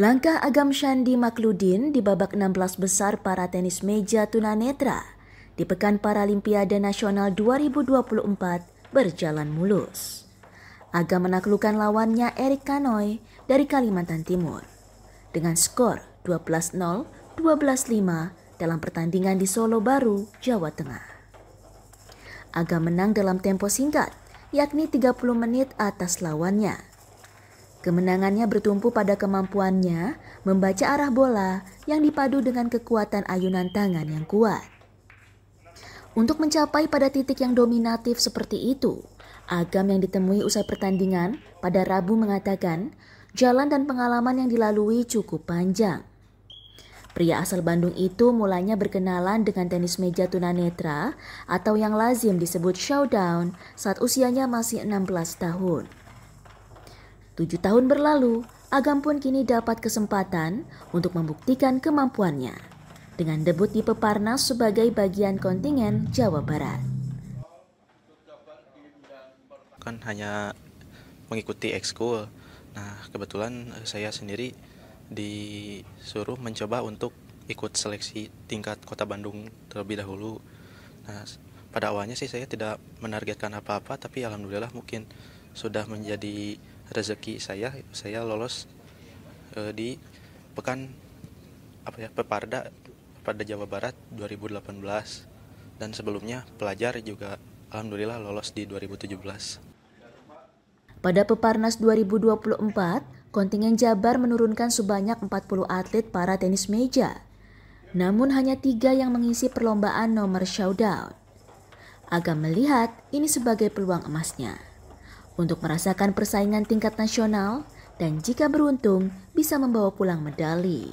Langkah Agam Shandi Makludin di babak 16 besar para tenis meja tunanetra di Pekan Paralimpiade Nasional 2024 berjalan mulus. Agam menaklukkan lawannya Erik Kanoi dari Kalimantan Timur dengan skor 12-0, 12-5 dalam pertandingan di Solo Baru, Jawa Tengah. Agam menang dalam tempo singkat, yakni 30 menit atas lawannya Kemenangannya bertumpu pada kemampuannya membaca arah bola yang dipadu dengan kekuatan ayunan tangan yang kuat. Untuk mencapai pada titik yang dominatif seperti itu, Agam yang ditemui usai pertandingan pada Rabu mengatakan, jalan dan pengalaman yang dilalui cukup panjang. Pria asal Bandung itu mulanya berkenalan dengan tenis meja tunanetra atau yang lazim disebut showdown saat usianya masih 16 tahun. Tujuh tahun berlalu, Agam pun kini dapat kesempatan untuk membuktikan kemampuannya dengan debut di Peparnas sebagai bagian kontingen Jawa Barat. Kan hanya mengikuti ekskul. Nah, kebetulan saya sendiri disuruh mencoba untuk ikut seleksi tingkat Kota Bandung terlebih dahulu. Nah, pada awalnya sih saya tidak menargetkan apa-apa, tapi alhamdulillah mungkin sudah menjadi rezeki saya saya lolos e, di pekan apa ya peparda pada Jawa Barat 2018 dan sebelumnya pelajar juga alhamdulillah lolos di 2017 pada Peparnas 2024, kontingen Jabar menurunkan sebanyak 40 atlet para tenis meja. Namun hanya tiga yang mengisi perlombaan nomor showdown. Agam melihat ini sebagai peluang emasnya untuk merasakan persaingan tingkat nasional dan jika beruntung bisa membawa pulang medali.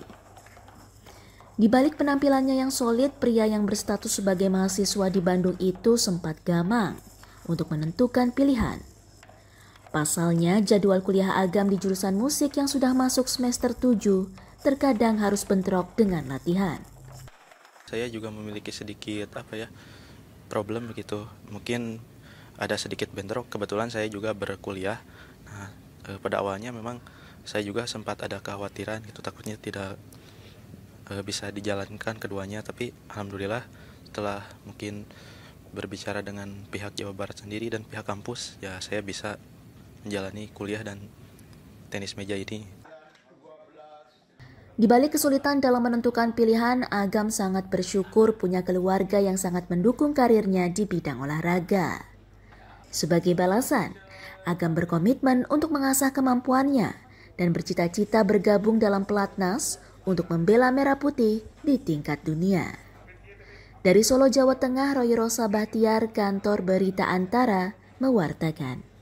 Di balik penampilannya yang solid, pria yang berstatus sebagai mahasiswa di Bandung itu sempat gamang untuk menentukan pilihan. Pasalnya, jadwal kuliah agam di jurusan musik yang sudah masuk semester 7 terkadang harus bentrok dengan latihan. Saya juga memiliki sedikit apa ya problem begitu. Mungkin ada sedikit bentrok kebetulan saya juga berkuliah nah e, pada awalnya memang saya juga sempat ada kekhawatiran itu takutnya tidak e, bisa dijalankan keduanya tapi alhamdulillah setelah mungkin berbicara dengan pihak Jawa Barat sendiri dan pihak kampus ya saya bisa menjalani kuliah dan tenis meja ini di balik kesulitan dalam menentukan pilihan, Agam sangat bersyukur punya keluarga yang sangat mendukung karirnya di bidang olahraga. Sebagai balasan, Agam berkomitmen untuk mengasah kemampuannya dan bercita-cita bergabung dalam pelatnas untuk membela merah putih di tingkat dunia. Dari Solo, Jawa Tengah, Roy Rosa Bahtiar, kantor berita Antara, mewartakan.